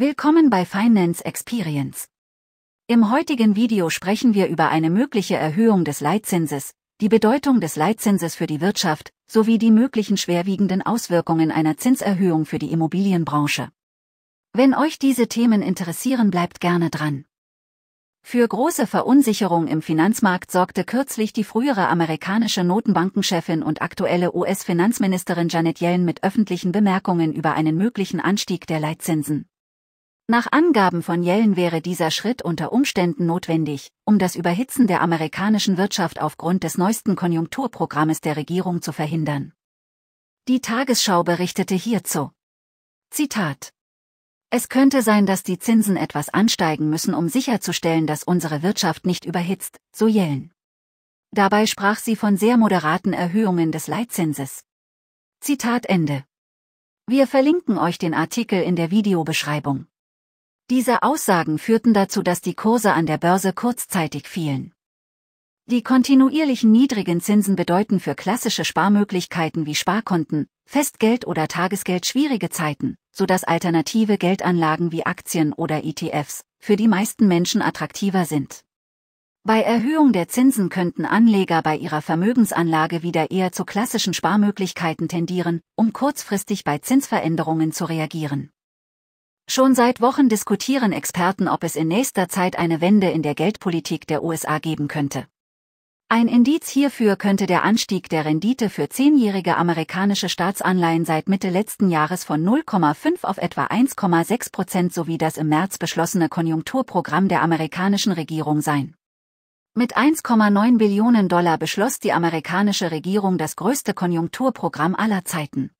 Willkommen bei Finance Experience. Im heutigen Video sprechen wir über eine mögliche Erhöhung des Leitzinses, die Bedeutung des Leitzinses für die Wirtschaft sowie die möglichen schwerwiegenden Auswirkungen einer Zinserhöhung für die Immobilienbranche. Wenn euch diese Themen interessieren, bleibt gerne dran. Für große Verunsicherung im Finanzmarkt sorgte kürzlich die frühere amerikanische Notenbankenchefin und aktuelle US-Finanzministerin Janet Yellen mit öffentlichen Bemerkungen über einen möglichen Anstieg der Leitzinsen. Nach Angaben von Yellen wäre dieser Schritt unter Umständen notwendig, um das Überhitzen der amerikanischen Wirtschaft aufgrund des neuesten Konjunkturprogrammes der Regierung zu verhindern. Die Tagesschau berichtete hierzu. Zitat. Es könnte sein, dass die Zinsen etwas ansteigen müssen, um sicherzustellen, dass unsere Wirtschaft nicht überhitzt, so Yellen. Dabei sprach sie von sehr moderaten Erhöhungen des Leitzinses. Zitat Ende. Wir verlinken euch den Artikel in der Videobeschreibung. Diese Aussagen führten dazu, dass die Kurse an der Börse kurzzeitig fielen. Die kontinuierlichen niedrigen Zinsen bedeuten für klassische Sparmöglichkeiten wie Sparkonten, Festgeld oder Tagesgeld schwierige Zeiten, so dass alternative Geldanlagen wie Aktien oder ETFs für die meisten Menschen attraktiver sind. Bei Erhöhung der Zinsen könnten Anleger bei ihrer Vermögensanlage wieder eher zu klassischen Sparmöglichkeiten tendieren, um kurzfristig bei Zinsveränderungen zu reagieren. Schon seit Wochen diskutieren Experten, ob es in nächster Zeit eine Wende in der Geldpolitik der USA geben könnte. Ein Indiz hierfür könnte der Anstieg der Rendite für zehnjährige amerikanische Staatsanleihen seit Mitte letzten Jahres von 0,5 auf etwa 1,6 Prozent sowie das im März beschlossene Konjunkturprogramm der amerikanischen Regierung sein. Mit 1,9 Billionen Dollar beschloss die amerikanische Regierung das größte Konjunkturprogramm aller Zeiten.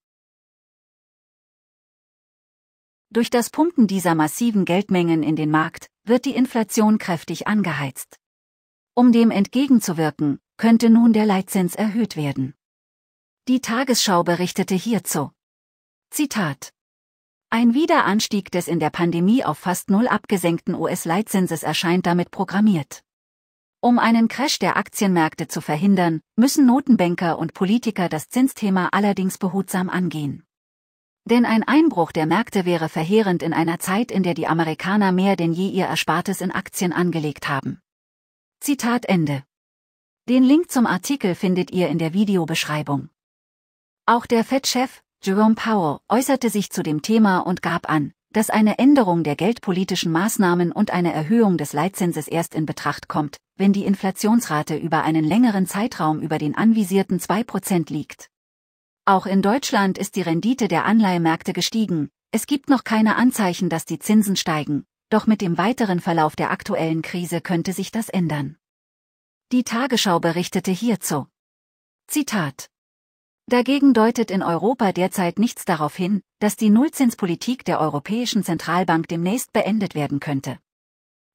Durch das Pumpen dieser massiven Geldmengen in den Markt wird die Inflation kräftig angeheizt. Um dem entgegenzuwirken, könnte nun der Leitzins erhöht werden. Die Tagesschau berichtete hierzu. Zitat. Ein Wiederanstieg des in der Pandemie auf fast null abgesenkten US-Leitzinses erscheint damit programmiert. Um einen Crash der Aktienmärkte zu verhindern, müssen Notenbanker und Politiker das Zinsthema allerdings behutsam angehen. Denn ein Einbruch der Märkte wäre verheerend in einer Zeit, in der die Amerikaner mehr denn je ihr Erspartes in Aktien angelegt haben. Zitat Ende. Den Link zum Artikel findet ihr in der Videobeschreibung. Auch der Fed-Chef, Jerome Powell, äußerte sich zu dem Thema und gab an, dass eine Änderung der geldpolitischen Maßnahmen und eine Erhöhung des Leitzinses erst in Betracht kommt, wenn die Inflationsrate über einen längeren Zeitraum über den anvisierten 2% liegt. Auch in Deutschland ist die Rendite der Anleihemärkte gestiegen, es gibt noch keine Anzeichen, dass die Zinsen steigen, doch mit dem weiteren Verlauf der aktuellen Krise könnte sich das ändern. Die Tagesschau berichtete hierzu. Zitat. Dagegen deutet in Europa derzeit nichts darauf hin, dass die Nullzinspolitik der Europäischen Zentralbank demnächst beendet werden könnte.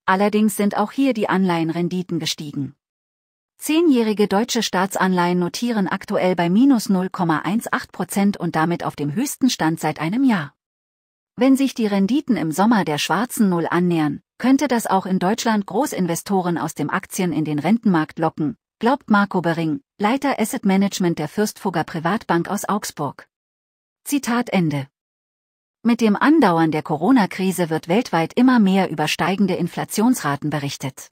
Allerdings sind auch hier die Anleihenrenditen gestiegen. Zehnjährige deutsche Staatsanleihen notieren aktuell bei minus 0,18 Prozent und damit auf dem höchsten Stand seit einem Jahr. Wenn sich die Renditen im Sommer der schwarzen Null annähern, könnte das auch in Deutschland Großinvestoren aus dem Aktien in den Rentenmarkt locken, glaubt Marco Bering, Leiter Asset Management der Fürstfugger Privatbank aus Augsburg. Zitat Ende. Mit dem Andauern der Corona-Krise wird weltweit immer mehr über steigende Inflationsraten berichtet.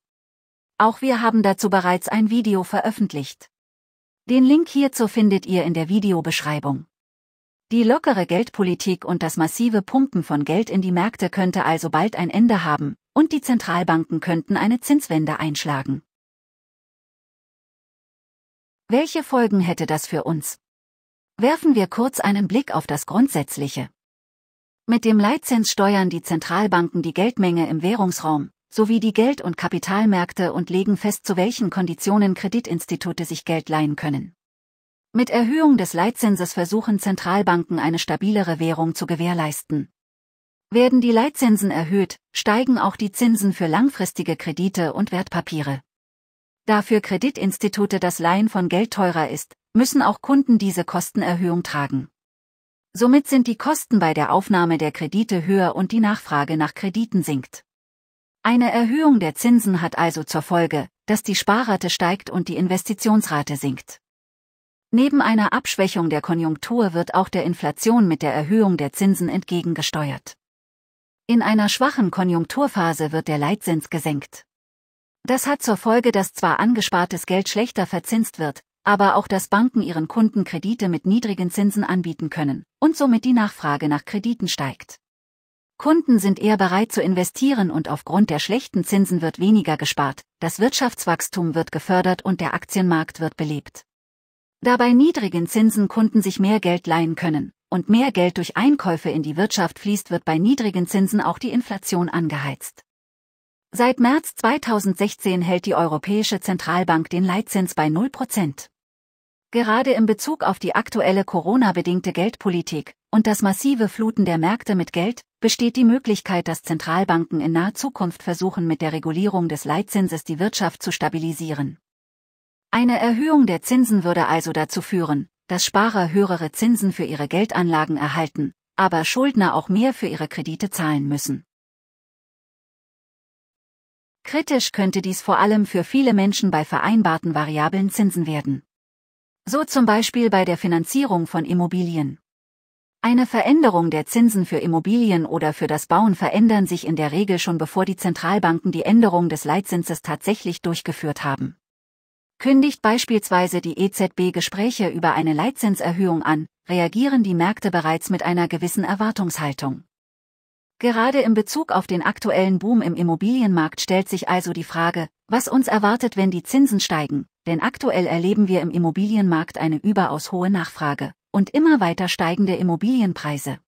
Auch wir haben dazu bereits ein Video veröffentlicht. Den Link hierzu findet ihr in der Videobeschreibung. Die lockere Geldpolitik und das massive Pumpen von Geld in die Märkte könnte also bald ein Ende haben, und die Zentralbanken könnten eine Zinswende einschlagen. Welche Folgen hätte das für uns? Werfen wir kurz einen Blick auf das Grundsätzliche. Mit dem Leitzins steuern die Zentralbanken die Geldmenge im Währungsraum, sowie die Geld- und Kapitalmärkte und legen fest, zu welchen Konditionen Kreditinstitute sich Geld leihen können. Mit Erhöhung des Leitzinses versuchen Zentralbanken eine stabilere Währung zu gewährleisten. Werden die Leitzinsen erhöht, steigen auch die Zinsen für langfristige Kredite und Wertpapiere. Da für Kreditinstitute das Leihen von Geld teurer ist, müssen auch Kunden diese Kostenerhöhung tragen. Somit sind die Kosten bei der Aufnahme der Kredite höher und die Nachfrage nach Krediten sinkt. Eine Erhöhung der Zinsen hat also zur Folge, dass die Sparrate steigt und die Investitionsrate sinkt. Neben einer Abschwächung der Konjunktur wird auch der Inflation mit der Erhöhung der Zinsen entgegengesteuert. In einer schwachen Konjunkturphase wird der Leitzins gesenkt. Das hat zur Folge, dass zwar angespartes Geld schlechter verzinst wird, aber auch dass Banken ihren Kunden Kredite mit niedrigen Zinsen anbieten können und somit die Nachfrage nach Krediten steigt. Kunden sind eher bereit zu investieren und aufgrund der schlechten Zinsen wird weniger gespart, das Wirtschaftswachstum wird gefördert und der Aktienmarkt wird belebt. Da bei niedrigen Zinsen Kunden sich mehr Geld leihen können und mehr Geld durch Einkäufe in die Wirtschaft fließt, wird bei niedrigen Zinsen auch die Inflation angeheizt. Seit März 2016 hält die Europäische Zentralbank den Leitzins bei 0%. Gerade in Bezug auf die aktuelle Corona-bedingte Geldpolitik und das massive Fluten der Märkte mit Geld besteht die Möglichkeit, dass Zentralbanken in naher Zukunft versuchen, mit der Regulierung des Leitzinses die Wirtschaft zu stabilisieren. Eine Erhöhung der Zinsen würde also dazu führen, dass Sparer höhere Zinsen für ihre Geldanlagen erhalten, aber Schuldner auch mehr für ihre Kredite zahlen müssen. Kritisch könnte dies vor allem für viele Menschen bei vereinbarten variablen Zinsen werden. So zum Beispiel bei der Finanzierung von Immobilien. Eine Veränderung der Zinsen für Immobilien oder für das Bauen verändern sich in der Regel schon bevor die Zentralbanken die Änderung des Leitzinses tatsächlich durchgeführt haben. Kündigt beispielsweise die EZB Gespräche über eine Leitzinserhöhung an, reagieren die Märkte bereits mit einer gewissen Erwartungshaltung. Gerade in Bezug auf den aktuellen Boom im Immobilienmarkt stellt sich also die Frage, was uns erwartet, wenn die Zinsen steigen, denn aktuell erleben wir im Immobilienmarkt eine überaus hohe Nachfrage und immer weiter steigende Immobilienpreise.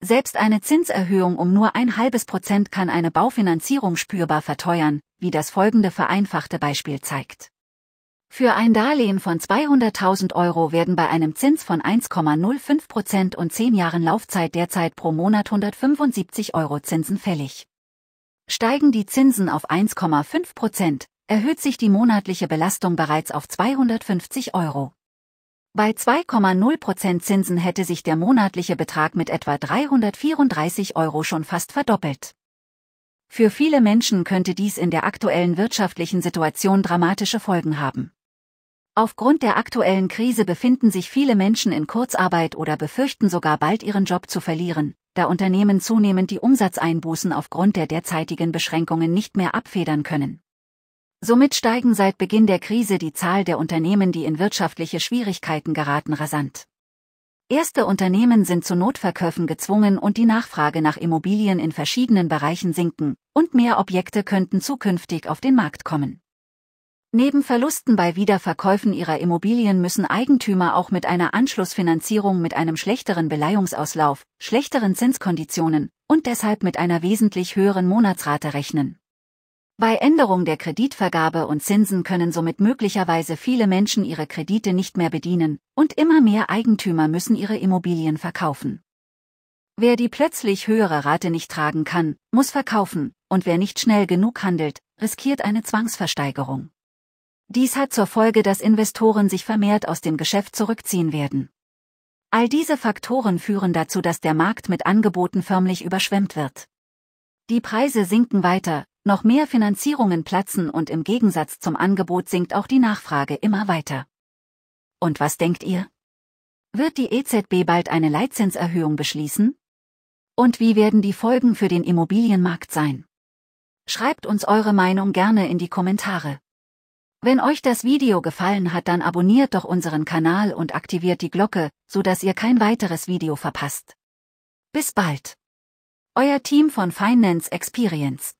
Selbst eine Zinserhöhung um nur ein halbes Prozent kann eine Baufinanzierung spürbar verteuern, wie das folgende vereinfachte Beispiel zeigt. Für ein Darlehen von 200.000 Euro werden bei einem Zins von 1,05 Prozent und 10 Jahren Laufzeit derzeit pro Monat 175 Euro Zinsen fällig. Steigen die Zinsen auf 1,5 Prozent, erhöht sich die monatliche Belastung bereits auf 250 Euro. Bei 2,0% Zinsen hätte sich der monatliche Betrag mit etwa 334 Euro schon fast verdoppelt. Für viele Menschen könnte dies in der aktuellen wirtschaftlichen Situation dramatische Folgen haben. Aufgrund der aktuellen Krise befinden sich viele Menschen in Kurzarbeit oder befürchten sogar bald ihren Job zu verlieren, da Unternehmen zunehmend die Umsatzeinbußen aufgrund der derzeitigen Beschränkungen nicht mehr abfedern können. Somit steigen seit Beginn der Krise die Zahl der Unternehmen, die in wirtschaftliche Schwierigkeiten geraten, rasant. Erste Unternehmen sind zu Notverkäufen gezwungen und die Nachfrage nach Immobilien in verschiedenen Bereichen sinken, und mehr Objekte könnten zukünftig auf den Markt kommen. Neben Verlusten bei Wiederverkäufen ihrer Immobilien müssen Eigentümer auch mit einer Anschlussfinanzierung mit einem schlechteren Beleihungsauslauf, schlechteren Zinskonditionen und deshalb mit einer wesentlich höheren Monatsrate rechnen. Bei Änderung der Kreditvergabe und Zinsen können somit möglicherweise viele Menschen ihre Kredite nicht mehr bedienen, und immer mehr Eigentümer müssen ihre Immobilien verkaufen. Wer die plötzlich höhere Rate nicht tragen kann, muss verkaufen, und wer nicht schnell genug handelt, riskiert eine Zwangsversteigerung. Dies hat zur Folge, dass Investoren sich vermehrt aus dem Geschäft zurückziehen werden. All diese Faktoren führen dazu, dass der Markt mit Angeboten förmlich überschwemmt wird. Die Preise sinken weiter, noch mehr Finanzierungen platzen und im Gegensatz zum Angebot sinkt auch die Nachfrage immer weiter. Und was denkt ihr? Wird die EZB bald eine Leitzinserhöhung beschließen? Und wie werden die Folgen für den Immobilienmarkt sein? Schreibt uns eure Meinung gerne in die Kommentare. Wenn euch das Video gefallen hat, dann abonniert doch unseren Kanal und aktiviert die Glocke, so dass ihr kein weiteres Video verpasst. Bis bald. Euer Team von Finance Experience.